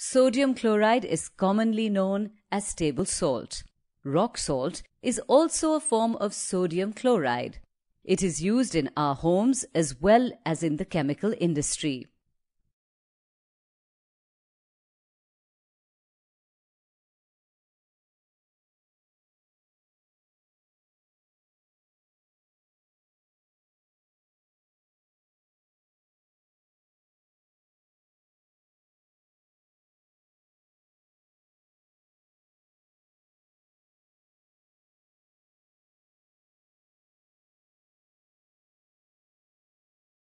Sodium chloride is commonly known as table salt. Rock salt is also a form of sodium chloride. It is used in our homes as well as in the chemical industry.